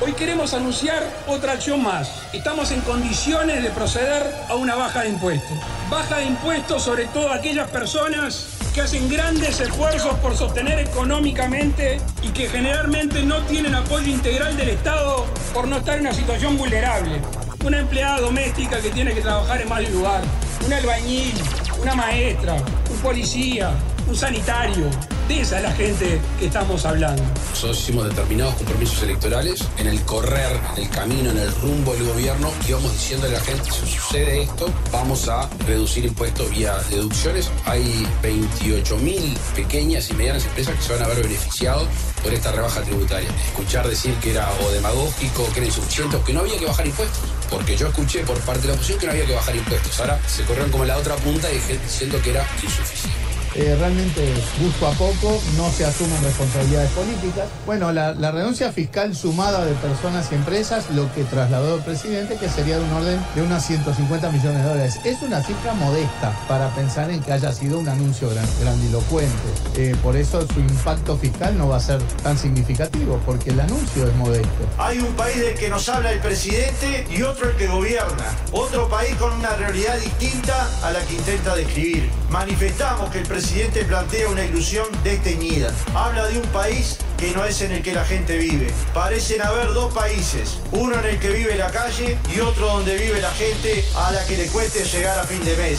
Hoy queremos anunciar otra acción más. Estamos en condiciones de proceder a una baja de impuestos. Baja de impuestos sobre todo a aquellas personas que hacen grandes esfuerzos por sostener económicamente y que generalmente no tienen apoyo integral del Estado por no estar en una situación vulnerable. Una empleada doméstica que tiene que trabajar en mal lugar, un albañil, una maestra, un policía, un sanitario, Dice esa la gente que estamos hablando. Nosotros hicimos determinados compromisos electorales en el correr, en el camino, en el rumbo del gobierno y vamos diciendo a la gente, si sucede esto, vamos a reducir impuestos vía deducciones. Hay 28.000 pequeñas y medianas empresas que se van a ver beneficiados por esta rebaja tributaria. Escuchar decir que era o demagógico, que era insuficiente que no había que bajar impuestos. Porque yo escuché por parte de la oposición que no había que bajar impuestos. Ahora se corrieron como la otra punta y diciendo que era insuficiente. Eh, realmente gusto a poco, no se asumen responsabilidades políticas. Bueno, la, renuncia fiscal sumada de personas y empresas, lo que trasladó el presidente, que sería de un orden de unos 150 millones de dólares. Es una cifra modesta para pensar en que haya sido un anuncio grandilocuente. Eh, por eso su impacto fiscal no va a ser tan significativo, porque el anuncio es modesto. Hay un país del que nos habla el presidente y otro el que gobierna. Otro país con una realidad distinta a la que intenta describir. Manifestamos que el presidente el presidente plantea una ilusión desteñida. Habla de un país que no es en el que la gente vive. Parecen haber dos países, uno en el que vive la calle y otro donde vive la gente a la que le cueste llegar a fin de mes.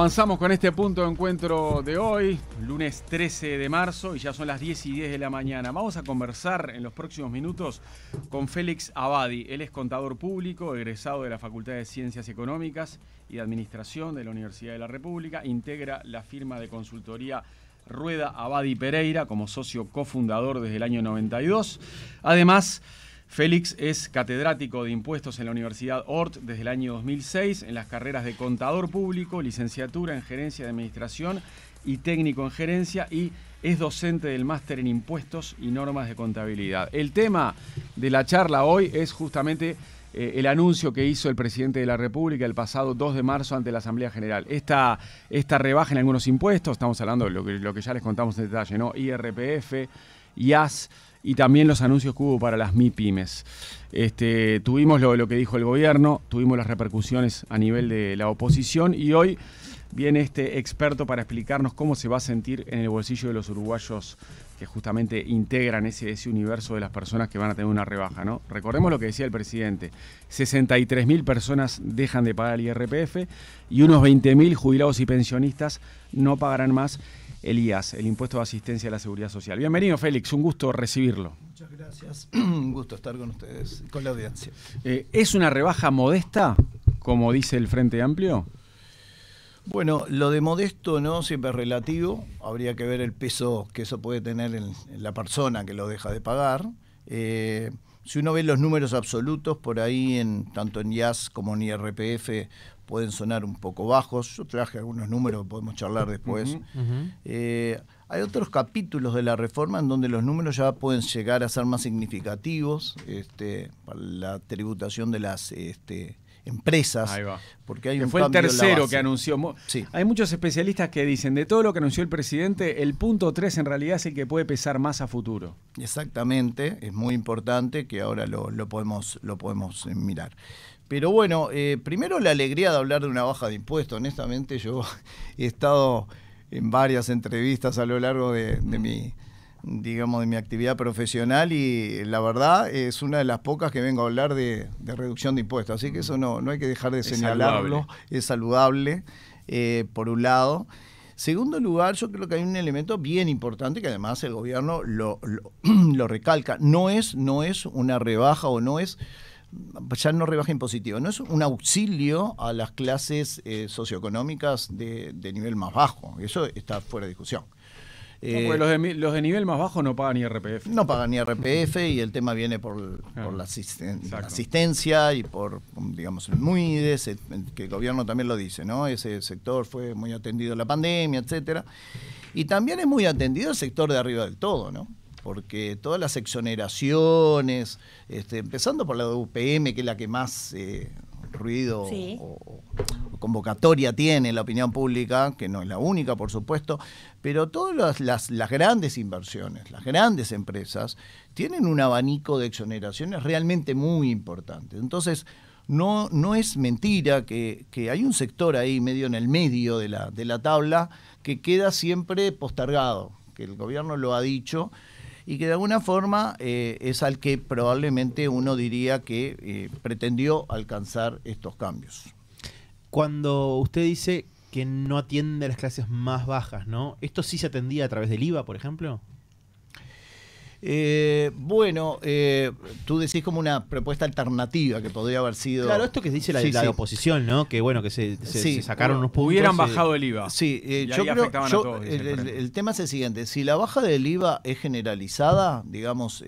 Avanzamos con este punto de encuentro de hoy, lunes 13 de marzo, y ya son las 10 y 10 de la mañana. Vamos a conversar en los próximos minutos con Félix Abadi. Él es contador público, egresado de la Facultad de Ciencias Económicas y de Administración de la Universidad de la República. Integra la firma de consultoría Rueda Abadi Pereira como socio cofundador desde el año 92. Además, Félix es catedrático de impuestos en la Universidad Ort desde el año 2006 en las carreras de contador público, licenciatura en gerencia de administración y técnico en gerencia y es docente del máster en impuestos y normas de contabilidad. El tema de la charla hoy es justamente eh, el anuncio que hizo el presidente de la República el pasado 2 de marzo ante la Asamblea General. Esta, esta rebaja en algunos impuestos, estamos hablando de lo que, lo que ya les contamos en detalle, ¿no? IRPF, IAS y también los anuncios que hubo para las MIPIMES. Este, tuvimos lo, que dijo el gobierno, tuvimos las repercusiones a nivel de la oposición y hoy viene este experto para explicarnos cómo se va a sentir en el bolsillo de los uruguayos que justamente integran ese, ese universo de las personas que van a tener una rebaja. ¿no? Recordemos lo que decía el presidente, 63.000 personas dejan de pagar el IRPF y unos 20.000 jubilados y pensionistas no pagarán más Elías, el impuesto de asistencia a la seguridad social. Bienvenido, Félix, un gusto recibirlo. Muchas gracias, un gusto estar con ustedes, con la audiencia. Eh, ¿Es una rebaja modesta, como dice el Frente Amplio? Bueno, lo de modesto no siempre es relativo, habría que ver el peso que eso puede tener en, la persona que lo deja de pagar. Eh, si uno ve los números absolutos, por ahí, en, tanto en IAS como en IRPF, pueden sonar un poco bajos. Yo traje algunos números podemos charlar después. Eh, hay otros capítulos de la reforma en donde los números ya pueden llegar a ser más significativos este, para la tributación de las este, empresas. Ahí va. Porque fue el tercero que anunció. Sí. Hay muchos especialistas que dicen, de todo lo que anunció el presidente, el punto 3 en realidad es el que puede pesar más a futuro. Exactamente, es muy importante que ahora lo, podemos, lo podemos eh, mirar. Pero bueno, eh, primero la alegría de hablar de una baja de impuestos. Honestamente, yo he estado en varias entrevistas a lo largo de, mi digamos, de mi actividad profesional y la verdad es una de las pocas que vengo a hablar de, reducción de impuestos. Así que eso no, hay que dejar de señalarlo, es saludable, eh, por un lado. Segundo lugar, yo creo que hay un elemento bien importante que además el gobierno lo, lo, recalca. No es, no es una rebaja o no es ya no rebaja impositivo, no es un auxilio a las clases eh, socioeconómicas de nivel más bajo, eso está fuera de discusión. Eh, los, de, nivel más bajo no pagan IRPF. No pagan IRPF y el tema viene por, la, asistencia y por, digamos, el MUIDES, que el gobierno también lo dice, ¿no? Ese sector fue muy atendido en la pandemia, etcétera. Y también es muy atendido el sector de arriba del todo, ¿no? porque todas las exoneraciones, este, empezando por la UPM, que es la que más eh, ruido convocatoria tiene la opinión pública, que no es la única, por supuesto, pero todas las, grandes inversiones, las grandes empresas, tienen un abanico de exoneraciones realmente muy importante. Entonces, no, no es mentira que, hay un sector ahí medio en el medio de la, tabla que queda siempre postergado, que el gobierno lo ha dicho y que de alguna forma eh, es al que probablemente uno diría que eh, pretendió alcanzar estos cambios cuando usted dice que no atiende a las clases más bajas, ¿no? ¿Esto sí se atendía a través del IVA, por ejemplo? Eh, bueno, eh, tú decís como una propuesta alternativa que podría haber sido. Claro, esto que dice la, oposición, ¿no? Que bueno, que se, sacaron unos puntos. Hubieran eh, bajado el IVA. Sí, yo creo. Yo, todos, el, el, tema es el siguiente: si la baja del IVA es generalizada, digamos,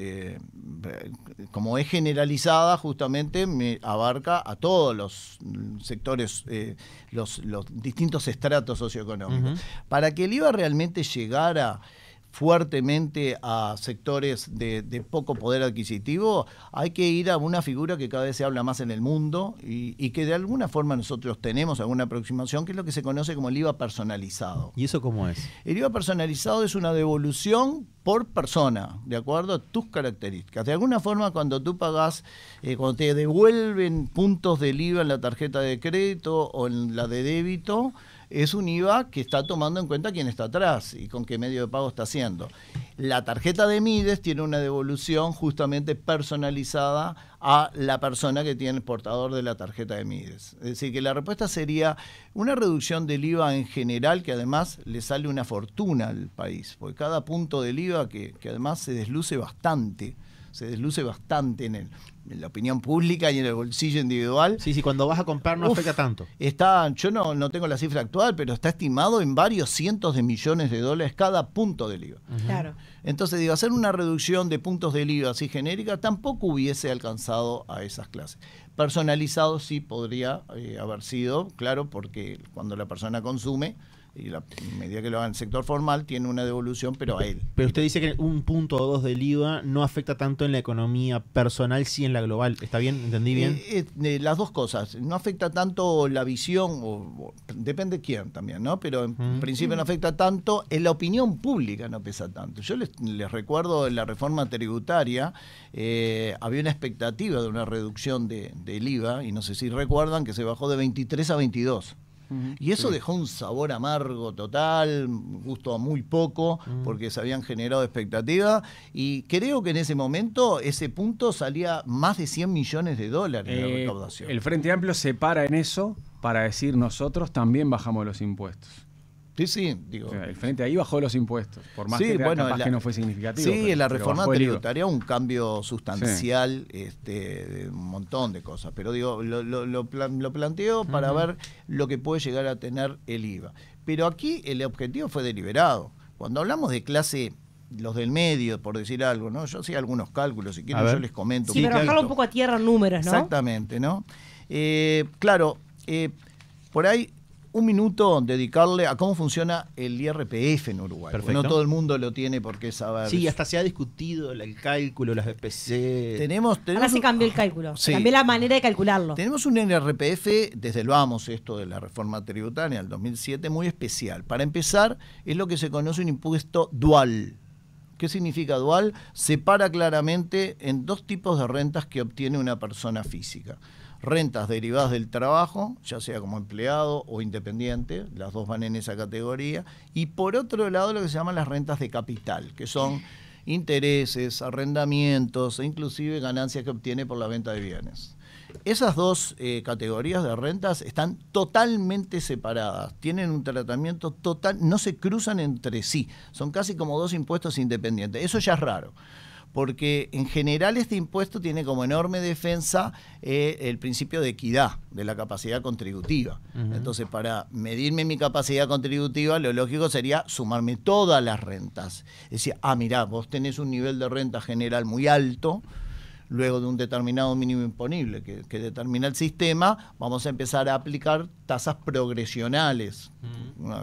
como es generalizada, justamente me abarca a todos los sectores, eh, los, distintos estratos socioeconómicos. Para que el IVA realmente llegara fuertemente a sectores de, poco poder adquisitivo, hay que ir a una figura que cada vez se habla más en el mundo y, que de alguna forma nosotros tenemos alguna aproximación, que es lo que se conoce como el IVA personalizado. ¿Y eso cómo es? El IVA personalizado es una devolución por persona, de acuerdo a tus características. De alguna forma, cuando tú pagas, eh, cuando te devuelven puntos del IVA en la tarjeta de crédito o en la de débito, es un IVA que está tomando en cuenta quién está atrás y con qué medio de pago está haciendo. La tarjeta de Mides tiene una devolución justamente personalizada a la persona que tiene el portador de la tarjeta de Mides. Es decir, que la respuesta sería una reducción del IVA en general, que además le sale una fortuna al país, porque cada punto del IVA que, que además se desluce bastante se desluce bastante en él en la opinión pública y en el bolsillo individual. Sí, sí, cuando vas a comprar no afecta tanto. Está, yo no, no tengo la cifra actual, pero está estimado en varios cientos de millones de dólares cada punto del IVA. Claro. Entonces, digo, hacer una reducción de puntos del IVA así genérica tampoco hubiese alcanzado a esas clases. Personalizado sí podría eh, haber sido, claro, porque cuando la persona consume, y la medida que lo haga el sector formal tiene una devolución, pero a él. Pero usted dice que un punto o dos del IVA no afecta tanto en la economía personal, sí en la global. ¿Está bien? ¿Entendí bien? Eh, eh, las dos cosas. No afecta tanto la visión, o, depende quién también, ¿no? Pero en principio no afecta tanto, en la opinión pública no pesa tanto. Yo les, recuerdo en la reforma tributaria eh, había una expectativa de una reducción del IVA, y no sé si recuerdan que se bajó de 23 a 22. Y eso dejó un sabor amargo total, gustó a muy poco, porque se habían generado expectativas. Y creo que en ese momento ese punto salía más de 100 millones de dólares de eh, recaudación. El Frente Amplio se para en eso para decir nosotros también bajamos los impuestos. Sí, sí, digo. frente ahí bajó los impuestos, por más que, no fue significativo. Sí, en la reforma tributaria un cambio sustancial este, de un montón de cosas, pero digo, lo, lo, planteo para ver lo que puede llegar a tener el IVA. Pero aquí el objetivo fue deliberado. Cuando hablamos de clase los del medio, por decir algo, ¿no? Yo hacía algunos cálculos, si quieren yo les comento. Sí, un pero bajarlo un poco a tierra números, ¿no? Exactamente, ¿no? Eh, claro, eh, por ahí un minuto dedicarle a cómo funciona el IRPF en Uruguay. No todo el mundo lo tiene porque qué saber. Sí, hasta se ha discutido el cálculo, las BPC. Tenemos, Ahora se cambió el cálculo, sí. cambió la manera de calcularlo. Tenemos un IRPF, desde lo vamos, esto de la reforma tributaria del 2007, muy especial. Para empezar, es lo que se conoce un impuesto dual. ¿Qué significa dual? Separa claramente en dos tipos de rentas que obtiene una persona física rentas derivadas del trabajo, ya sea como empleado o independiente, las dos van en esa categoría, y por otro lado lo que se llaman las rentas de capital, que son intereses, arrendamientos e inclusive ganancias que obtiene por la venta de bienes. Esas dos eh, categorías de rentas están totalmente separadas, tienen un tratamiento total, no se cruzan entre sí, son casi como dos impuestos independientes. Eso ya es raro porque en general este impuesto tiene como enorme defensa eh, el principio de equidad, de la capacidad contributiva. Entonces, para medirme mi capacidad contributiva, lo lógico sería sumarme todas las rentas. Es decir, ah, mirá, vos tenés un nivel de renta general muy alto, luego de un determinado mínimo imponible que, determina el sistema, vamos a empezar a aplicar tasas progresionales,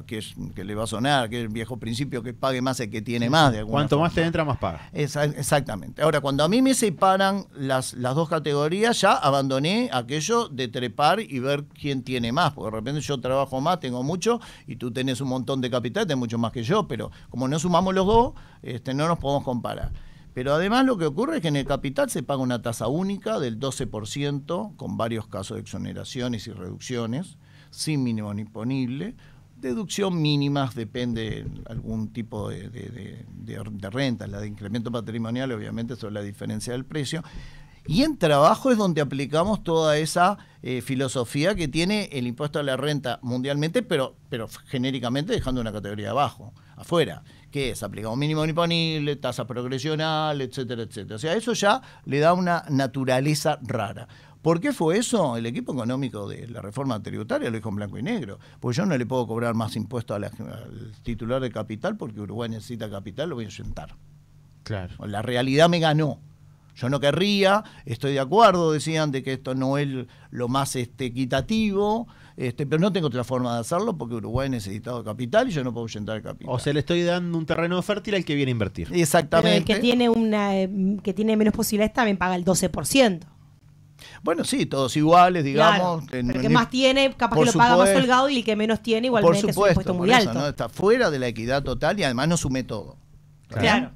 que, que, le va a sonar, que es el viejo principio que pague más el que tiene más. De Cuanto más te entra, más paga. exactamente. Ahora, cuando a mí me separan las, dos categorías, ya abandoné aquello de trepar y ver quién tiene más, porque de repente yo trabajo más, tengo mucho, y tú tenés un montón de capital, tenés mucho más que yo, pero como no sumamos los dos, este, no nos podemos comparar. Pero además lo que ocurre es que en el capital se paga una tasa única del 12%, con varios casos de exoneraciones y reducciones, sin mínimo imponible. Deducción mínima depende de algún tipo de, renta, la de incremento patrimonial, obviamente, sobre la diferencia del precio. Y en trabajo es donde aplicamos toda esa eh, filosofía que tiene el impuesto a la renta mundialmente, pero, pero genéricamente dejando una categoría abajo, afuera. ¿Qué es aplicado mínimo imponible, tasa progresional, etcétera, etcétera. O sea, eso ya le da una naturaleza rara. ¿Por qué fue eso? El equipo económico de la reforma tributaria lo dijo en blanco y negro. Pues yo no le puedo cobrar más impuestos al titular de capital porque Uruguay necesita capital, lo voy a sentar. Claro. La realidad me ganó. Yo no querría, estoy de acuerdo, decían, de que esto no es lo más este, equitativo, este, pero no tengo otra forma de hacerlo porque Uruguay necesitado capital y yo no puedo ahuyentar capital. O se le estoy dando un terreno fértil al que viene a invertir. Exactamente. el que tiene, una, eh, que tiene menos posibilidades también paga el 12%. Bueno, sí, todos iguales, digamos. el que más tiene, capaz que lo paga más holgado y el que menos tiene, igualmente por supuesto, es un impuesto muy Está fuera de la equidad total y además no sume todo. Claro.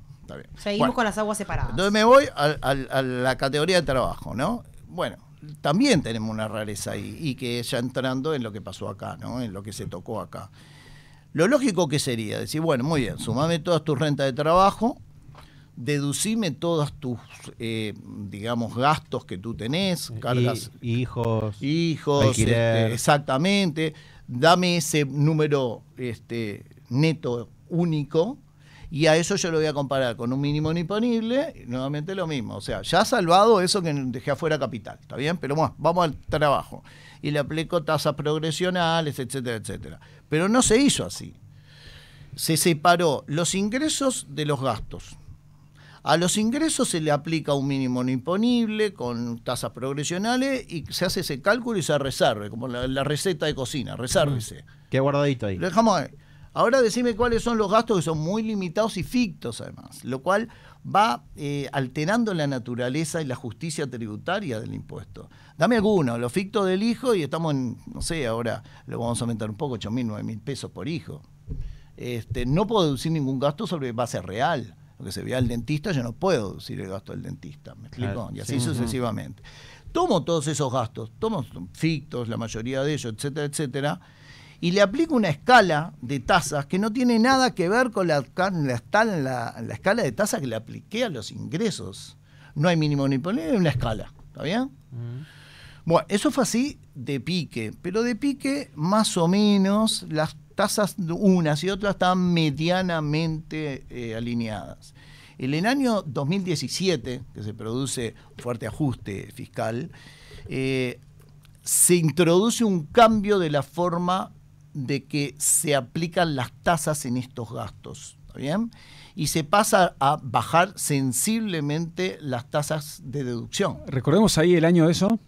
Seguimos con las aguas separadas. Entonces me voy a la categoría de trabajo, ¿no? Bueno, también tenemos una rareza ahí, y que ya entrando en lo que pasó acá, en lo que se tocó acá. Lo lógico que sería decir, bueno, muy bien, sumame todas tus rentas de trabajo, deducime todos tus, eh, digamos, gastos que tú tenés, cargas. hijos. Hijos, este, exactamente. Dame ese número este, neto único y a eso yo lo voy a comparar con un mínimo no imponible, nuevamente lo mismo. O sea, ya ha salvado eso que dejé afuera capital, ¿está bien? Pero bueno, vamos al trabajo. Y le aplico tasas progresionales, etcétera, etcétera. Pero no se hizo así. Se separó los ingresos de los gastos. A los ingresos se le aplica un mínimo no imponible con tasas progresionales y se hace ese cálculo y se reserve, como la, receta de cocina, resérvese. Qué guardadito ahí. Lo dejamos ahí. Ahora decime cuáles son los gastos que son muy limitados y fictos además, lo cual va eh, alterando la naturaleza y la justicia tributaria del impuesto. Dame alguno, los fictos del hijo y estamos en, no sé, ahora lo vamos a aumentar un poco, 8.000, mil, mil pesos por hijo. Este, no puedo deducir ningún gasto sobre base real. Lo que se vea al dentista, yo no puedo deducir el gasto del dentista, ¿me explico? y así sucesivamente. Tomo todos esos gastos, tomo fictos, la mayoría de ellos, etcétera, etcétera y le aplico una escala de tasas que no tiene nada que ver con la, escala de tasas que le apliqué a los ingresos. No hay mínimo ni poner una escala. ¿Está bien? Mm. Bueno, eso fue así de pique, pero de pique más o menos las tasas unas y otras estaban medianamente eh, alineadas. En el año 2017, que se produce un fuerte ajuste fiscal, eh, se introduce un cambio de la forma de que se aplican las tasas en estos gastos. bien? y se pasa a bajar sensiblemente las tasas de deducción. ¿Recordemos ahí el año de eso?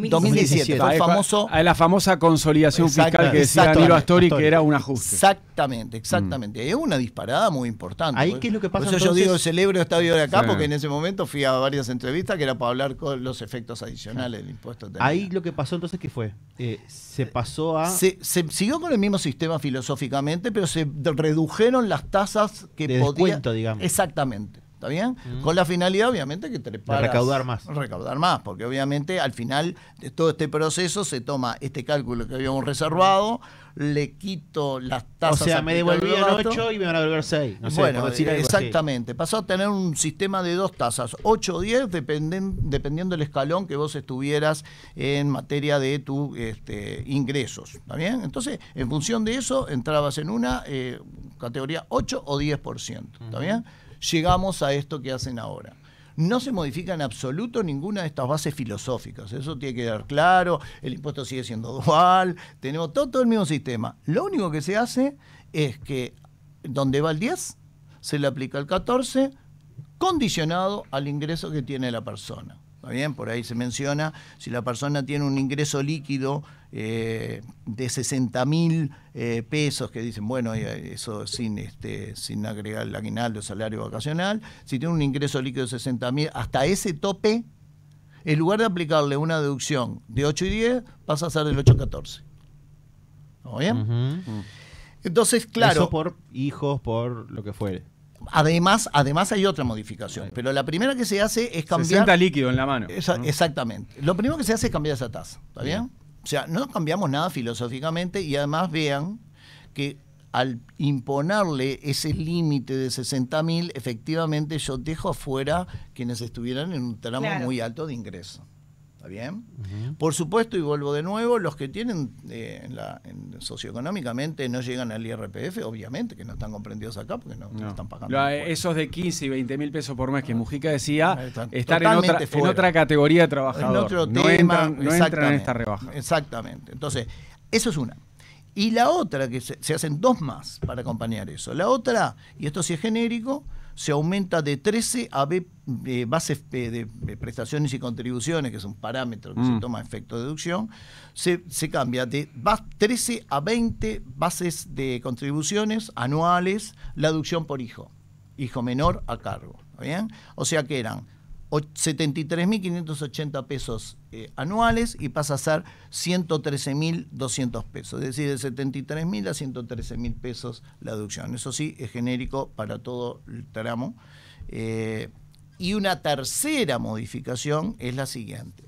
2017. famoso. A ah, la famosa consolidación fiscal que decía Niro Astori, que era un ajuste. Exactamente, mm. exactamente. Es una disparada muy importante. Ahí, ¿eh? ¿qué es lo que pasa? Por eso yo digo, celebro esta vida de acá, porque en ese momento fui a varias entrevistas que era para hablar con los efectos adicionales del impuesto. Ahí lo que pasó entonces, ¿qué fue? Eh, se pasó a. Se, siguió con el mismo sistema filosóficamente, pero se redujeron las tasas que de podía. digamos. Exactamente. ¿Está bien? Mm. Con la finalidad, obviamente, que te recaudar más. Recaudar más, porque obviamente al final de todo este proceso se toma este cálculo que habíamos reservado, le quito las tasas. O sea, me devolvían 8 y me van a devolver 6. bueno, exactamente. Pasó a tener un sistema de dos tasas, 8 o 10, dependiendo del escalón que vos estuvieras en materia de tus este, ingresos. ¿Está bien? Entonces, en función de eso, entrabas en una eh, categoría 8 o 10%. ¿Está bien? llegamos a esto que hacen ahora no se modifica en absoluto ninguna de estas bases filosóficas. Eso tiene que quedar claro, el impuesto sigue siendo dual, tenemos todo, el mismo sistema. Lo único que se hace es que donde va el 10, se le aplica el 14, condicionado al ingreso que tiene la persona. ¿Está bien? Por ahí se menciona, si la persona tiene un ingreso líquido eh, de 60 mil eh, pesos, que dicen, bueno, eh, eso sin, este, sin agregar el aguinaldo, salario vacacional, si tiene un ingreso líquido de 60 mil, hasta ese tope, en lugar de aplicarle una deducción de 8 y 10, pasa a ser del 8 y 14. bien? Entonces, claro. Eso por hijos, por lo que fuere. Además, además hay otra modificación, pero la primera que se hace es cambiar. 60 líquido en la mano. Exactamente. Lo primero que se hace es cambiar esa tasa, ¿está bien? O sea, no cambiamos nada filosóficamente y además vean que al imponerle ese límite de 60 mil, efectivamente yo dejo afuera quienes estuvieran en un tramo muy alto de ingreso bien? Por supuesto, y vuelvo de nuevo, los que tienen eh, socioeconómicamente no llegan al IRPF, obviamente, que no están comprendidos acá porque no, están pagando. esos de 15 y 20 mil pesos por mes que Mujica decía, estar en otra, categoría de trabajador. En otro no tema, entran, en esta rebaja. Exactamente. Entonces, eso es una. Y la otra, que se, se hacen dos más para acompañar eso. La otra, y esto sí es genérico, se aumenta de 13 a eh, bases eh, de, prestaciones y contribuciones, que es un parámetro que se mm. toma efecto de deducción, se, cambia de 13 a 20 bases de contribuciones anuales la deducción por hijo, hijo menor a cargo. ¿bien? O sea que eran 73.580 pesos eh, anuales y pasa a ser 113.200 pesos, es decir, de 73.000 a 113.000 pesos la deducción. Eso sí, es genérico para todo el tramo. Eh, y una tercera modificación es la siguiente.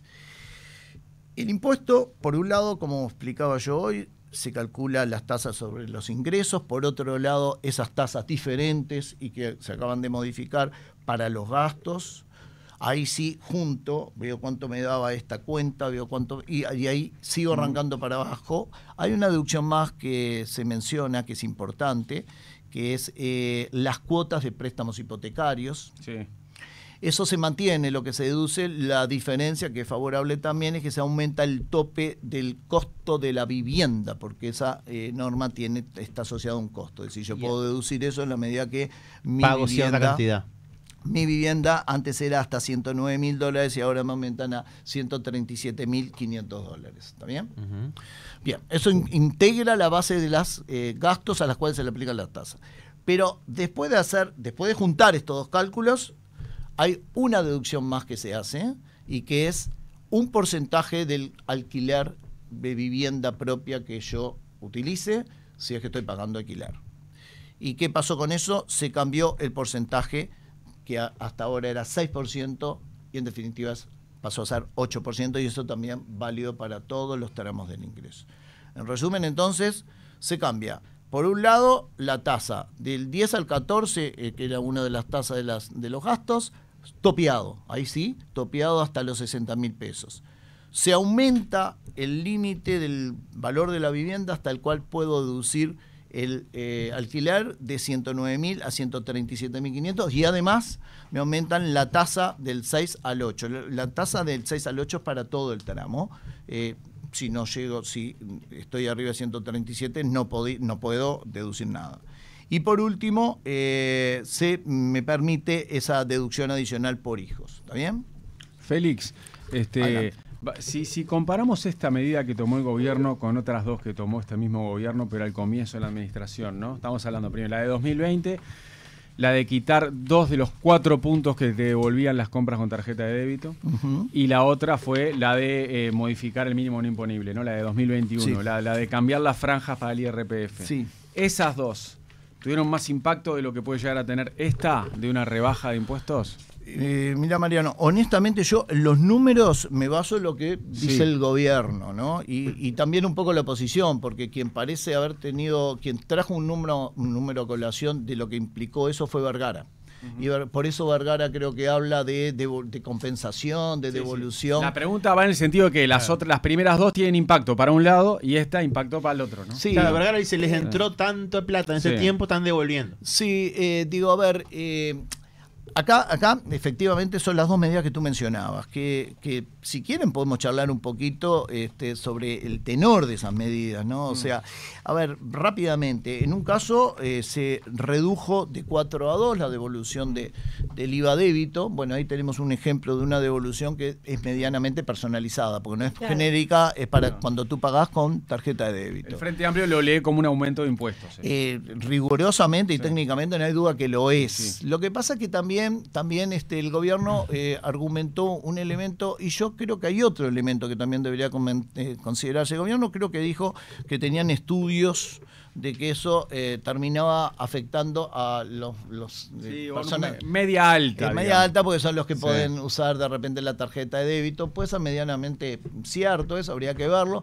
El impuesto, por un lado, como explicaba yo hoy, se calcula las tasas sobre los ingresos, por otro lado, esas tasas diferentes y que se acaban de modificar para los gastos, ahí sí junto, veo cuánto me daba esta cuenta, veo cuánto, y, ahí sigo mm. arrancando para abajo. Hay una deducción más que se menciona, que es importante, que es eh, las cuotas de préstamos hipotecarios. Sí. Eso se mantiene, lo que se deduce, la diferencia que es favorable también es que se aumenta el tope del costo de la vivienda, porque esa eh, norma tiene, está asociada a un costo. Es decir, yo puedo deducir eso en la medida que mi Pago cierta cantidad mi vivienda antes era hasta 109 mil dólares y ahora me aumentan a 137 mil 500 dólares. ¿Está bien? Bien, eso integra la base de los eh, gastos a las cuales se le aplican las tasas. Pero después de hacer, después de juntar estos dos cálculos, hay una deducción más que se hace y que es un porcentaje del alquiler de vivienda propia que yo utilice si es que estoy pagando alquiler. ¿Y qué pasó con eso? Se cambió el porcentaje que hasta ahora era 6% y en definitiva pasó a ser 8% y eso también válido para todos los tramos del ingreso. En resumen, entonces, se cambia. Por un lado, la tasa del 10 al 14, eh, que era una de las tasas de, las, de los gastos, topeado, ahí sí, topeado hasta los 60 mil pesos. Se aumenta el límite del valor de la vivienda hasta el cual puedo deducir el eh, alquiler de 109.000 a 137.500 y además me aumentan la tasa del 6 al 8. La tasa del 6 al 8 es para todo el tramo. Eh, si no llego, si estoy arriba de 137, no, no puedo deducir nada. Y por último, eh, se me permite esa deducción adicional por hijos. ¿Está bien? Félix, este, si, comparamos esta medida que tomó el gobierno con otras dos que tomó este mismo gobierno, pero al comienzo de la administración, ¿no? Estamos hablando primero la de 2020, la de quitar dos de los cuatro puntos que te devolvían las compras con tarjeta de débito, y la otra fue la de eh, modificar el mínimo no imponible, ¿no? La de 2021, la, la, de cambiar las franjas para el IRPF. Sí. Esas dos tuvieron más impacto de lo que puede llegar a tener esta de una rebaja de impuestos? Eh, mira, Mariano, honestamente yo los números me baso en lo que dice el gobierno, ¿no? Y, también un poco la oposición, porque quien parece haber tenido, quien trajo un número, un número a colación de lo que implicó eso fue Vergara. Y por eso Vergara creo que habla de, compensación, de devolución. La pregunta va en el sentido de que las otras, las primeras dos tienen impacto para un lado y esta impactó para el otro, ¿no? Sí. Claro, Vergara dice, les entró tanto plata en ese tiempo, están devolviendo. Sí, eh, digo, a ver, eh, Acá, acá, efectivamente, son las dos medidas que tú mencionabas, que, que si quieren podemos charlar un poquito este, sobre el tenor de esas medidas, ¿no? O mm. sea, a ver, rápidamente, en un caso eh, se redujo de 4 a 2 la devolución del IVA débito, bueno, ahí tenemos un ejemplo de una devolución que es medianamente personalizada, porque no es genérica, es para cuando tú pagas con tarjeta de débito. El Frente Amplio lo lee como un aumento de impuestos. Eh, rigurosamente y técnicamente no hay duda que lo es. Lo que pasa es que también también, este, el gobierno eh, argumentó un elemento, y yo creo que hay otro elemento que también debería eh, considerarse. El gobierno creo que dijo que tenían estudios de que eso eh, terminaba afectando a los, los personas media alta media alta porque son los que pueden usar de repente la tarjeta de débito pues a medianamente cierto eso habría que verlo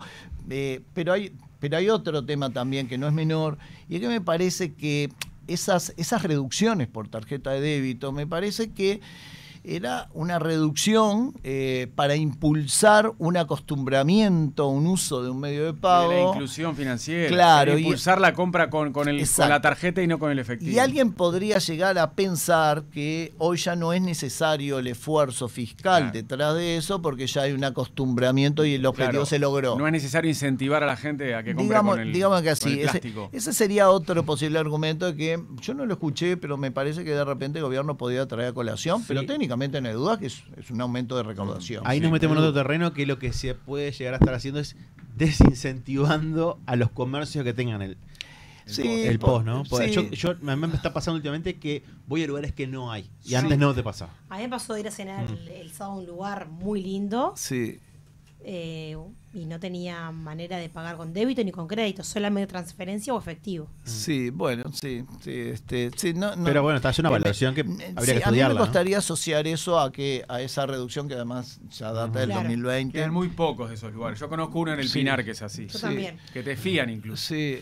pero hay pero hay otro tema también que no es menor y es que me parece que esas, esas reducciones por tarjeta de débito, me parece que era una reducción eh, para impulsar un acostumbramiento, un uso de un medio de pago. De inclusión financiera. Claro. impulsar la compra con, la tarjeta y no con el efectivo. Y alguien podría llegar a pensar que hoy ya no es necesario el esfuerzo fiscal detrás de eso porque ya hay un acostumbramiento y el objetivo se logró. No es necesario incentivar a la gente a que compre digamos, con el, que así, Ese, sería otro posible argumento que yo no lo escuché, pero me parece que de repente el gobierno podía traer a colación, pero técnico en no hay duda que es, un aumento de recaudación. Ahí nos metemos en otro terreno que lo que se puede llegar a estar haciendo es desincentivando a los comercios que tengan el, post, ¿no? Yo, yo, me está pasando últimamente que voy a lugares que no hay y antes no te pasaba. A mí me pasó ir a cenar mm. el sábado a un lugar muy lindo. Sí eh, y no tenía manera de pagar con débito ni con crédito, solamente transferencia o efectivo. Sí, bueno, sí, este, sí no, Pero bueno, está una eh, valoración que eh, habría que estudiarla. A mí me costaría asociar eso a que a esa reducción que además ya data del 2020. Quedan muy pocos de esos lugares. Yo conozco uno en el Pinar que es así. Que te fían incluso. Sí.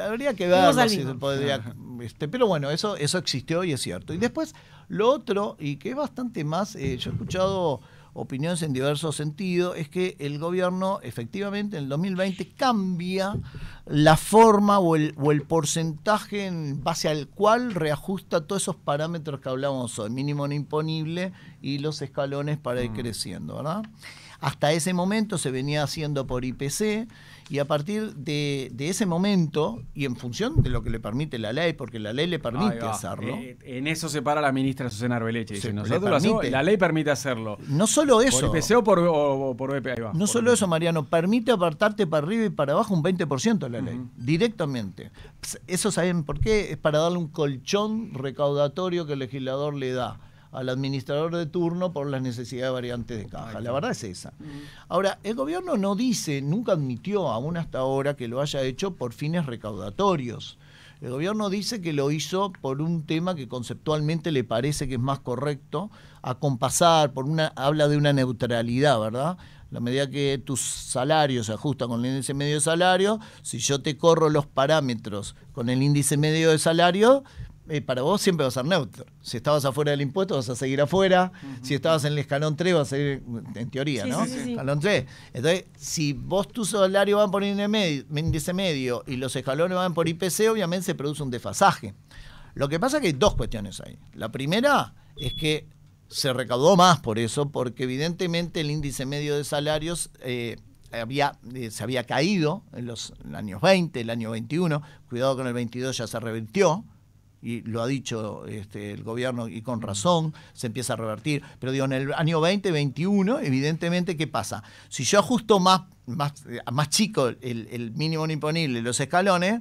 habría que ver si se podría este, pero bueno, eso, eso existió y es cierto. Y después, lo otro, y que es bastante más, yo he escuchado opiniones en diversos sentidos, es que el gobierno efectivamente en el 2020 cambia la forma o el, porcentaje en base al cual reajusta todos esos parámetros que hablábamos hoy, mínimo no imponible y los escalones para ir mm. creciendo, ¿verdad? Hasta ese momento se venía haciendo por IPC y a partir de, ese momento, y en función de lo que le permite la ley, porque la ley le permite hacerlo. Eh, en eso se para la ministra Susana Arbeleche. Dice, nosotros la ley permite hacerlo. No solo eso. Por o por, No solo eso, Mariano, permite apartarte para arriba y para abajo un 20% de la ley, directamente. Eso saben por qué, es para darle un colchón recaudatorio que el legislador le da al administrador de turno por las necesidades variantes de caja. La verdad es esa. Ahora, el gobierno no dice, nunca admitió aún hasta ahora que lo haya hecho por fines recaudatorios. El gobierno dice que lo hizo por un tema que conceptualmente le parece que es más correcto, a compasar, por una, habla de una neutralidad, ¿verdad? La medida que tus salarios se ajustan con el índice medio de salario, si yo te corro los parámetros con el índice medio de salario, eh, para vos siempre va a ser neutro. Si estabas afuera del impuesto, vas a seguir afuera. Si estabas en el escalón 3, vas a seguir, en teoría, ¿no? Sí, sí, escalón 3. Entonces, si vos tu salario van por índice medio y los escalones van por IPC, obviamente se produce un desfasaje. Lo que pasa es que hay dos cuestiones ahí. La primera es que se recaudó más por eso, porque evidentemente el índice medio de salarios... Eh, había, eh, se había caído en los años 20, el año 21, cuidado con el 22 ya se revirtió, y lo ha dicho este, el gobierno y con razón, se empieza a revertir. Pero digo, en el año 2021, evidentemente, ¿qué pasa? Si yo ajusto más, más, eh, más chico el, el mínimo imponible, los escalones,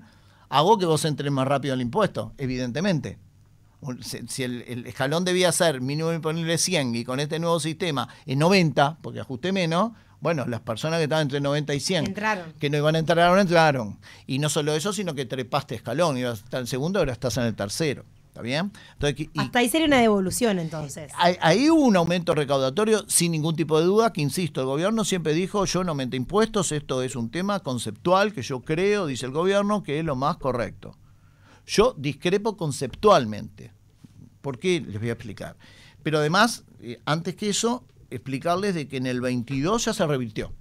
hago que vos entres más rápido al impuesto, evidentemente. Si el, escalón debía ser mínimo imponible 100 y con este nuevo sistema es 90, porque ajusté menos, bueno, las personas que estaban entre 90 y 100, entraron. que no iban a entrar, ahora entraron. Y no solo eso, sino que trepaste escalón, ibas hasta el segundo, ahora estás en el tercero. ¿Está bien? Hasta ahí sería una devolución entonces. Ahí, hubo un aumento recaudatorio sin ningún tipo de duda, que insisto, el gobierno siempre dijo, yo no aumento impuestos, esto es un tema conceptual que yo creo, dice el gobierno, que es lo más correcto. Yo discrepo conceptualmente. ¿Por qué? Les voy a explicar. Pero además, eh, antes que eso, explicarles de que en el 22 ya se revirtió.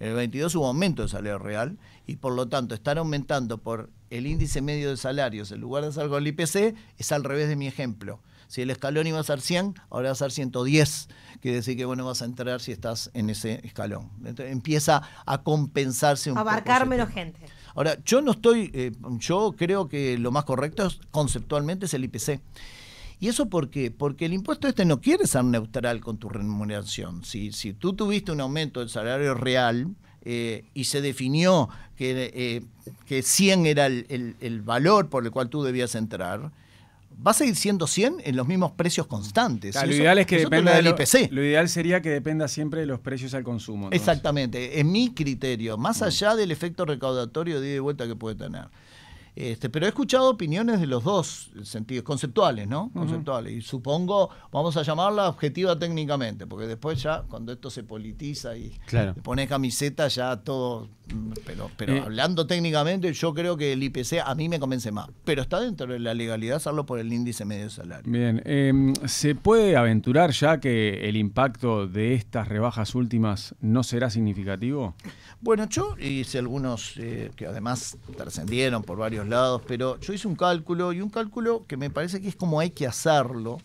En el 22 hubo aumento de salario real y por lo tanto estar aumentando por el índice medio de salarios en lugar de hacer con el IPC es al revés de mi ejemplo. Si el escalón iba a ser 100, ahora va a ser 110. Que decir que bueno, vas a entrar si estás en ese escalón. empieza a compensarse un poco. Abarcar menos gente. Ahora, yo no estoy, eh, yo creo que lo más correcto conceptualmente es el IPC. ¿Y eso por qué? Porque el impuesto este no quiere ser neutral con tu remuneración. Si, si tú tuviste un aumento del salario real eh, y se definió que, eh, que 100 era el, valor por el cual tú debías entrar, va a seguir siendo 100 en los mismos precios constantes. lo ideal es que dependa ideal sería que dependa siempre de los precios al consumo. Exactamente, en mi criterio, más allá del efecto recaudatorio de ida y vuelta que puede tener. Este, pero he escuchado opiniones de los dos sentidos, conceptuales, ¿no? Conceptuales. Y supongo, vamos a llamarla objetiva técnicamente, porque después ya, cuando esto se politiza y claro. camiseta, ya todo. Mm, pero, eh. hablando técnicamente, yo creo que el IPC a mí me convence más. Pero está dentro de la legalidad hacerlo por el índice medio salario. Bien, em, ¿se puede aventurar ya que el impacto de estas rebajas últimas no será significativo? Bueno, yo hice algunos eh, que además trascendieron por varios lados, pero yo hice un cálculo y un cálculo que me parece que es como hay que hacerlo,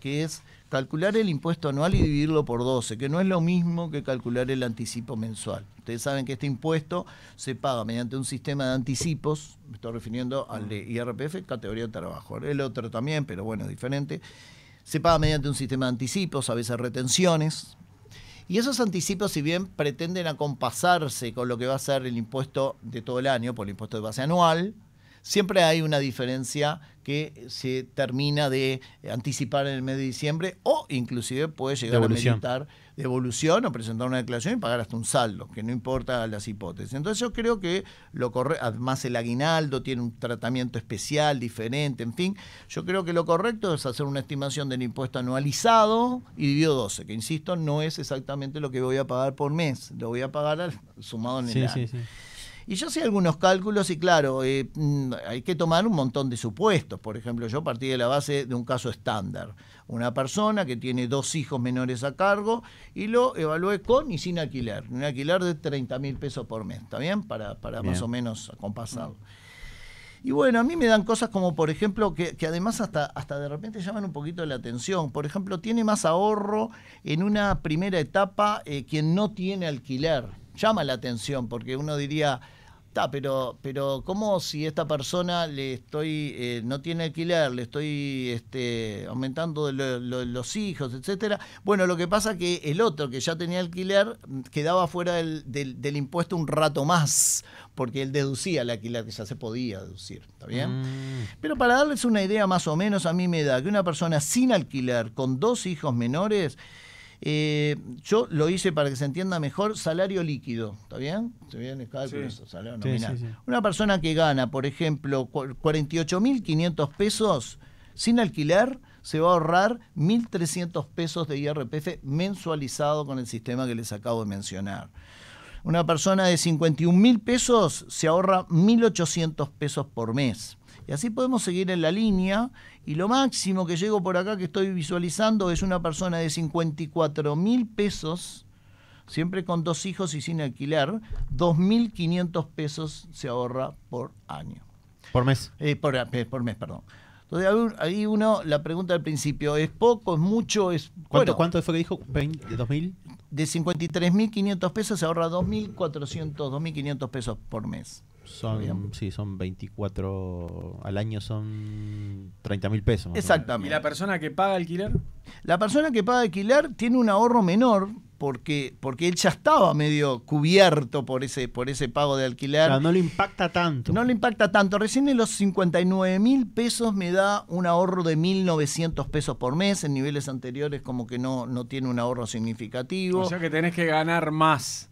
que es calcular el impuesto anual y dividirlo por 12, que no es lo mismo que calcular el anticipo mensual. Ustedes saben que este impuesto se paga mediante un sistema de anticipos, me estoy refiriendo al de IRPF, categoría de trabajo, el otro también, pero bueno, diferente. Se paga mediante un sistema de anticipos, a veces retenciones, y esos anticipos, si bien pretenden acompasarse con lo que va a ser el impuesto de todo el año, por el impuesto de base anual, siempre hay una diferencia que se termina de eh, anticipar en el mes de diciembre o inclusive puede llegar a meditar devolución o presentar una declaración y pagar hasta un saldo, que no importa las hipótesis. Entonces yo creo que lo correcto, además el aguinaldo tiene un tratamiento especial, diferente, en fin, yo creo que lo correcto es hacer una estimación del impuesto anualizado y dividido 12, que insisto, no es exactamente lo que voy a pagar por mes, lo voy a pagar sumado en el sí, y yo hacía algunos cálculos y claro, eh, mm, hay que tomar un montón de supuestos. Por ejemplo, yo partí de la base de un caso estándar. Una persona que tiene dos hijos menores a cargo y lo evalué con y sin alquiler. Un alquiler de 30 mil pesos por mes, ¿está bien? Para, para más o menos acompasarlo. Y bueno, a mí me dan cosas como, por ejemplo, que, además hasta, hasta de repente llaman un poquito la atención. Por ejemplo, tiene más ahorro en una primera etapa eh, quien no tiene alquiler llama la atención, porque uno diría, está, pero, pero ¿cómo si esta persona le estoy, eh, no tiene alquiler, le estoy este, aumentando los hijos, etcétera? Bueno, lo que pasa que el otro que ya tenía alquiler mm, quedaba fuera del, impuesto un rato más, porque él deducía el alquiler que ya se podía deducir, ¿está bien? Mm. Pero para darles una idea más o menos, a mí me da que una persona sin alquiler, con dos hijos menores, eh, yo lo hice para que se entienda mejor, salario líquido, ¿está bien? Una persona que gana, por ejemplo, 48.500 pesos sin alquiler, se va a ahorrar 1.300 pesos de IRPF mensualizado con el sistema que les acabo de mencionar. Una persona de 51.000 pesos se ahorra 1.800 pesos por mes. Y así podemos seguir en la línea y lo máximo que llego por acá que estoy visualizando es una persona de 54 mil pesos, siempre con dos hijos y sin alquilar, 2.500 pesos se ahorra por año. Por mes. Eh, eh, por, mes, perdón. Entonces ahí uno, la pregunta al principio, ¿es poco, es mucho? es ¿Cuánto, ¿cuánto fue que dijo? ¿20, ¿De 2.000? De 53.500 pesos se ahorra 2.400, 2.500 pesos por mes. Son, sí, son 24, al año son 30 mil pesos. Exactamente. ¿Y la persona que paga alquiler? La persona que paga alquiler tiene un ahorro menor porque, porque él ya estaba medio cubierto por ese, por ese pago de alquiler. sea, no le impacta tanto. No le impacta tanto. Recién en los 59 mil pesos me da un ahorro de 1.900 pesos por mes. En niveles anteriores como que no, no tiene un ahorro significativo. O sea que tenés que ganar más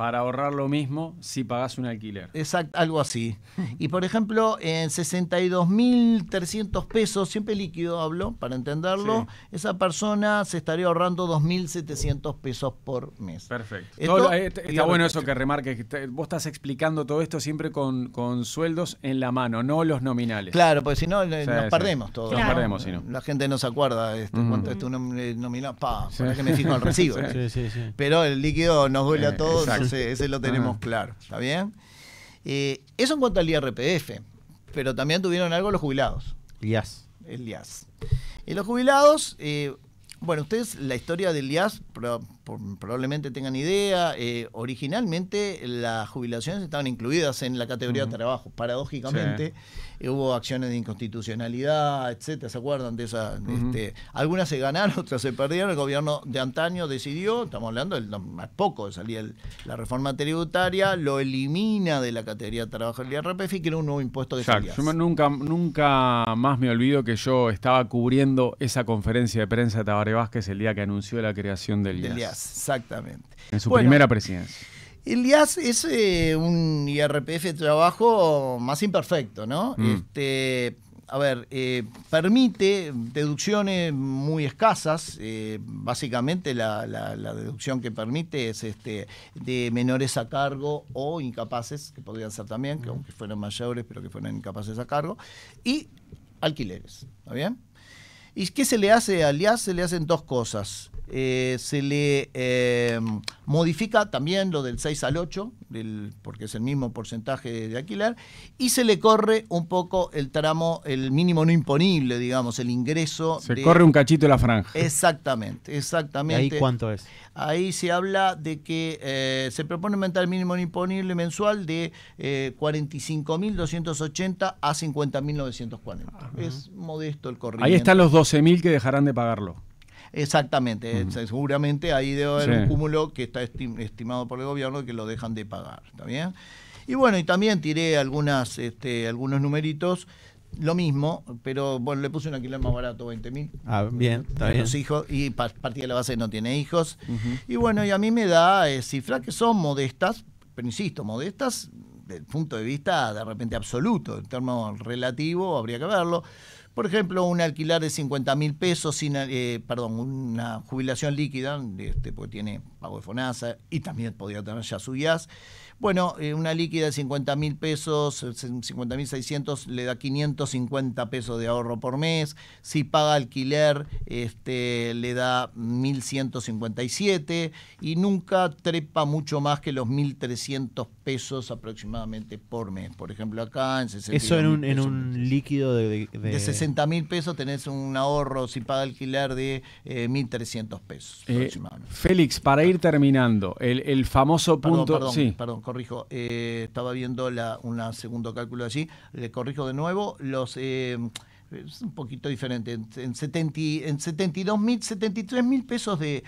para ahorrar lo mismo si pagas un alquiler. Exacto, algo así. Y por ejemplo, en 62.300 pesos, siempre líquido hablo, para entenderlo, esa persona se estaría ahorrando 2.700 pesos por mes. Perfecto. Eh, está, bueno eso que remarques. Vos estás explicando todo esto siempre con, sueldos en la mano, no los nominales. Claro, porque si no, eh, nos perdemos todos. Nos perdemos, si no. La gente no se acuerda este, cuánto es este tu eh, nominal. Pa, que me fijo el recibo. Pero el líquido nos duele a todos ese, lo tenemos claro, ¿está bien? Eh, eso en cuanto al IRPF, pero también tuvieron algo los jubilados. IAS. El IAS. Y eh, los jubilados, eh, bueno, ustedes la historia del IAS probablemente tengan idea. originalmente las jubilaciones estaban incluidas en la categoría de trabajo, paradójicamente hubo acciones de inconstitucionalidad, etcétera, ¿se acuerdan de esa este, algunas se ganaron, otras se perdieron, el gobierno de antaño decidió, estamos hablando del más poco, salía la reforma tributaria, lo elimina de la categoría de trabajo del IRPF y crea un nuevo impuesto de Exacto. Yo nunca, nunca más me olvido que yo estaba cubriendo esa conferencia de prensa de Tabaré Vázquez el día que anunció la creación del, del Exactamente. En su primera presidencia. El IAS es eh, un IRPF de trabajo más imperfecto, ¿no? Mm. Este, a ver, eh, permite deducciones muy escasas. Eh, básicamente la, deducción que permite es este, de menores a cargo o incapaces, que podrían ser también, que mm. aunque fueran mayores, pero que fueran incapaces a cargo, y alquileres. ¿Está bien? ¿Y qué se le hace al IAS? Se le hacen dos cosas. Eh, se le em, modifica también lo del 6 al 8, del, porque es el mismo porcentaje de alquiler, y se le corre un poco el tramo, el mínimo no imponible, digamos, el ingreso. Se corre un cachito de la franja. Exactamente, exactamente. ahí cuánto es? Ahí se habla de que eh, se propone aumentar el mínimo no imponible mensual de 45.280 eh, a 50.940. Es modesto el corrimiento Ahí están los 12.000 que dejarán de pagarlo. Exactamente, seguramente ahí debe haber un cúmulo que está estimado por el gobierno que lo dejan de pagar, ¿está Y bueno, y también tiré algunas, este, algunos numeritos lo mismo, pero bueno, le puse un alquiler más barato, 20 mil. Ah, bien, hijos, y partida de la base no tiene hijos. Y bueno, y a mí me da eh, cifras que son modestas, pero insisto, modestas del punto de vista de repente absoluto, en términos relativo habría que verlo. Por ejemplo, un alquiler de 50 mil pesos, sin, eh, perdón, una jubilación líquida, este, porque tiene pago de FONASA y también podría tener ya su IAS. Bueno, eh, una líquida de 50 mil pesos, 50 eh, mil 600, le da 550 pesos de ahorro por mes. Si paga alquiler, este, le da 1.157 y nunca trepa mucho más que los 1.300 pesos pesos aproximadamente por mes. Por ejemplo, acá en 60 Eso en un, en un líquido de... De, de 60 mil pesos tenés un ahorro, si paga alquiler, de 1.300 eh, pesos eh, Félix, para ir terminando, el, el famoso punto... Perdón, perdón corrijo. Eh, estaba viendo la, un segundo cálculo allí. Le corrijo de nuevo. Los es un poquito diferente, en, 70, en 72 mil, 73 mil pesos de,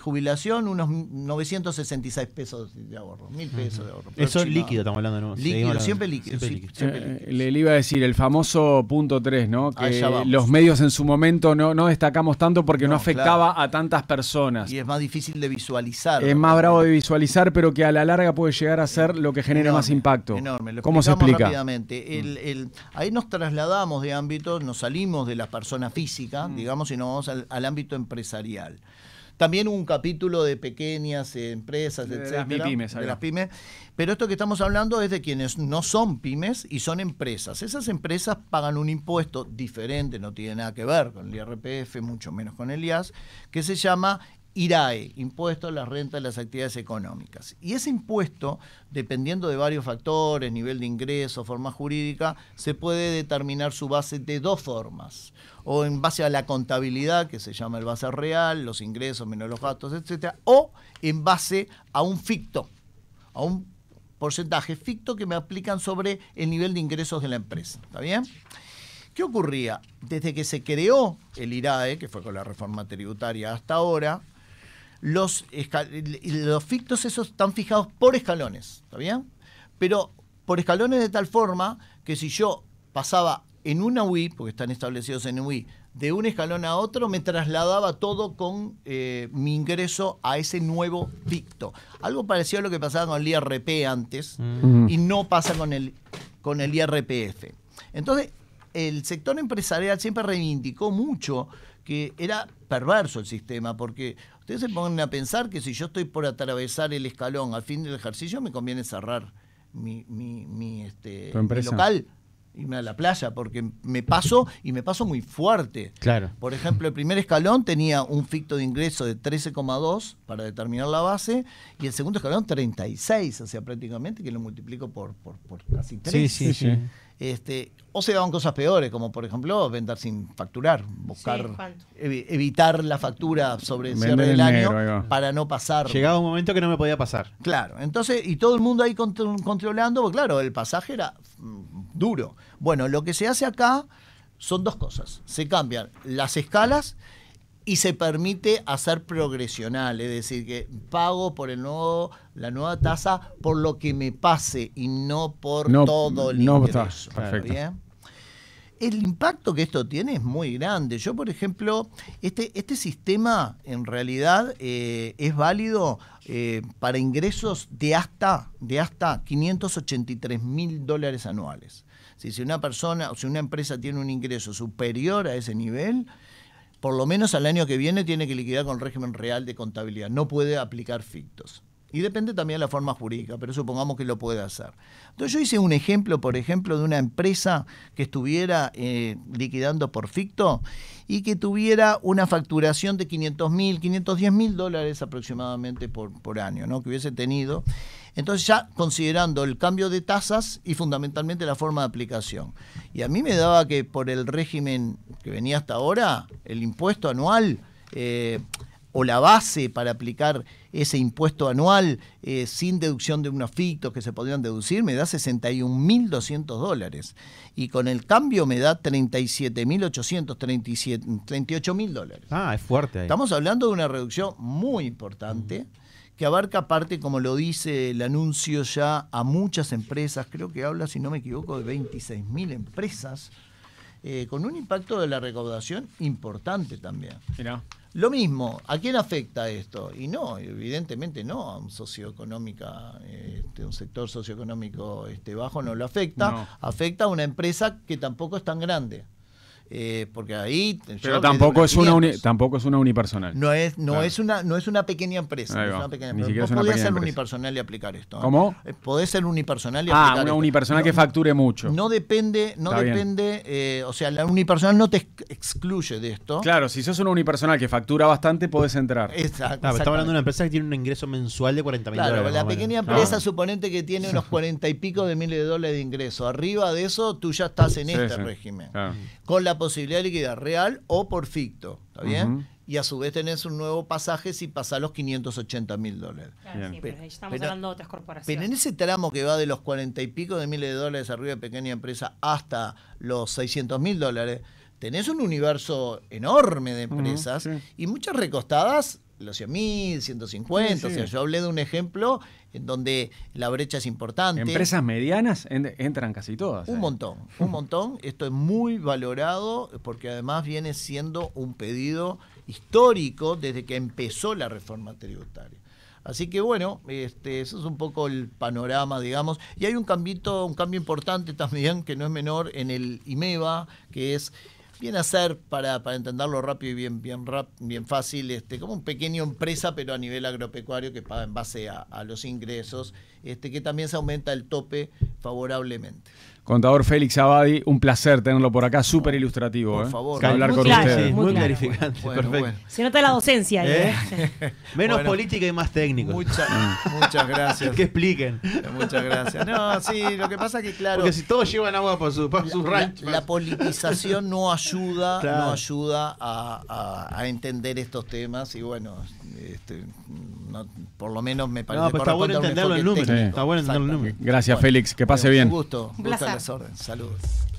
jubilación, unos 966 pesos de ahorro, mil pesos de ahorro. Eso es líquido, estamos hablando, ¿no? Líquido, siempre líquido. Eh, le, iba a decir, el famoso punto 3, ¿no? Que los medios en su momento no, no destacamos tanto porque no, afectaba a tantas personas. Y es más difícil de visualizar. Es más bravo de visualizar, pero que a la larga puede llegar a ser lo que genera más impacto. Enorme. Lo ¿Cómo se explica? Rápidamente. Mm. el, ahí nos trasladamos de ámbitos nos salimos de la persona física, mm. digamos, y nos vamos al, ámbito empresarial también un capítulo de pequeñas empresas, de de las pymes. Pero esto que estamos hablando es de quienes no son pymes y son empresas. Esas empresas pagan un impuesto diferente, no tiene nada que ver con el IRPF, mucho menos con el IAS, que se llama IRAE, impuesto a la Renta de las actividades económicas. Y ese impuesto, dependiendo de varios factores, nivel de ingreso, forma jurídica, se puede determinar su base de dos formas. O en base a la contabilidad, que se llama el base real, los ingresos menos los gastos, etc. o en base a un ficto, a un porcentaje ficto que me aplican sobre el nivel de ingresos de la empresa. ¿Está bien? ¿Qué ocurría? Desde que se creó el IRAE, que fue con la reforma tributaria hasta ahora, los, fictos esos están fijados por escalones, ¿está bien? Pero por escalones de tal forma que si yo pasaba en una UI, porque están establecidos en UI, de un escalón a otro, me trasladaba todo con eh, mi ingreso a ese nuevo ficto. Algo parecido a lo que pasaba con el IRP antes mm. y no pasa con el, con el IRPF. Entonces, el sector empresarial siempre reivindicó mucho que era perverso el sistema, porque Ustedes se ponen a pensar que si yo estoy por atravesar el escalón al fin del ejercicio, me conviene cerrar mi, mi, mi, este, local irme a la playa porque me paso y me paso muy fuerte. Claro. Por ejemplo, el primer escalón tenía un ficto de ingreso de 13,2 para determinar la base y el segundo escalón 36, o sea, prácticamente que lo multiplico por, casi 3. Este, o se daban cosas peores, como por ejemplo vender sin facturar, buscar evitar la factura sobre el cierre del año para no pasar. Llegaba un momento que no me podía pasar. Claro, entonces, y todo el mundo ahí controlando, porque claro, el pasaje era mm, duro. Bueno, lo que se hace acá son dos cosas. Se cambian las escalas y se permite hacer progresional, es decir, que pago por el nuevo, la nueva tasa por lo que me pase y no por todo el no ingreso. El impacto que esto tiene es muy grande. Yo, por ejemplo, este, este sistema en realidad eh, es válido eh, para ingresos de hasta, de hasta 583 mil dólares anuales. Si, si una persona o si una empresa tiene un ingreso superior a ese nivel, por lo menos al año que viene tiene que liquidar con el régimen real de contabilidad, no puede aplicar fictos. Y depende también de la forma jurídica, pero supongamos que lo puede hacer. Entonces yo hice un ejemplo, por ejemplo, de una empresa que estuviera eh, liquidando por ficto y que tuviera una facturación de 500 mil, 510 mil dólares aproximadamente por, por año, ¿no? que hubiese tenido. Entonces ya considerando el cambio de tasas y fundamentalmente la forma de aplicación. Y a mí me daba que por el régimen que venía hasta ahora, el impuesto anual eh, o la base para aplicar ese impuesto anual eh, sin deducción de unos fictos que se podrían deducir, me da 61.200 dólares. Y con el cambio me da 37.800, 38.000 dólares. Ah, es fuerte. Estamos hablando de una reducción muy importante que abarca aparte, como lo dice el anuncio ya, a muchas empresas, creo que habla, si no me equivoco, de 26.000 empresas, eh, con un impacto de la recaudación importante también. Lo mismo, ¿a quién afecta esto? Y no, evidentemente no a un socioeconómica, este, un sector socioeconómico este, bajo no lo afecta, afecta a una empresa que tampoco es tan grande. Eh, porque ahí pero tampoco es una tampoco es una unipersonal no es no es una no es una pequeña empresa no ser unipersonal y aplicar esto ¿eh? cómo eh, podés ser unipersonal y ah, una unipersonal que facture mucho no depende no depende o sea la unipersonal no te excluye de esto claro si sos una unipersonal que factura bastante podés entrar exacto ah, estamos hablando de una empresa que tiene un ingreso mensual de 40 mil claro, la pequeña empresa suponente que tiene unos 40 y pico de miles de dólares de ingreso arriba de eso tú ya estás en este régimen con la posibilidad de real o por ficto, ¿está bien? Y a su vez tenés un nuevo pasaje si pasás los 580 mil dólares. Claro, sí, pues, pero, estamos hablando de otras corporaciones. Pero en ese tramo que va de los 40 y pico de miles de dólares arriba de pequeña empresa hasta los 600 mil dólares, tenés un universo enorme de empresas y muchas recostadas los 100.000, 150. O sea, yo hablé de un ejemplo en donde la brecha es importante. Empresas medianas entran casi todas. Un ¿eh? montón, un montón. Esto es muy valorado porque además viene siendo un pedido histórico desde que empezó la reforma tributaria. Así que bueno, este, eso es un poco el panorama, digamos. Y hay un cambito, un cambio importante también, que no es menor, en el IMEVA, que es viene a para, para entenderlo rápido y bien, bien, rap, bien fácil, este, como un pequeño empresa, pero a nivel agropecuario que paga en base a, a los ingresos, este, que también se aumenta el tope favorablemente. Contador Félix Abadi, un placer tenerlo por acá, súper ilustrativo. Por favor, ¿eh? hablar muy con Muy, clarificante, perfecto. Se nota la docencia. ¿Eh? ¿Eh? Menos política y más técnico. Muchas, ah. muchas gracias. que expliquen. Muchas gracias. No, sí, lo que pasa es que, claro. Porque si todos llevan agua por su, por la, La, politización no ayuda, no ayuda a, entender estos temas y bueno, este, por lo menos me parece. No, está bueno entenderlo en números. Está bueno entenderlo el número. Gracias, Félix. Que pase bien. Un gusto. Un desorden. Saludos.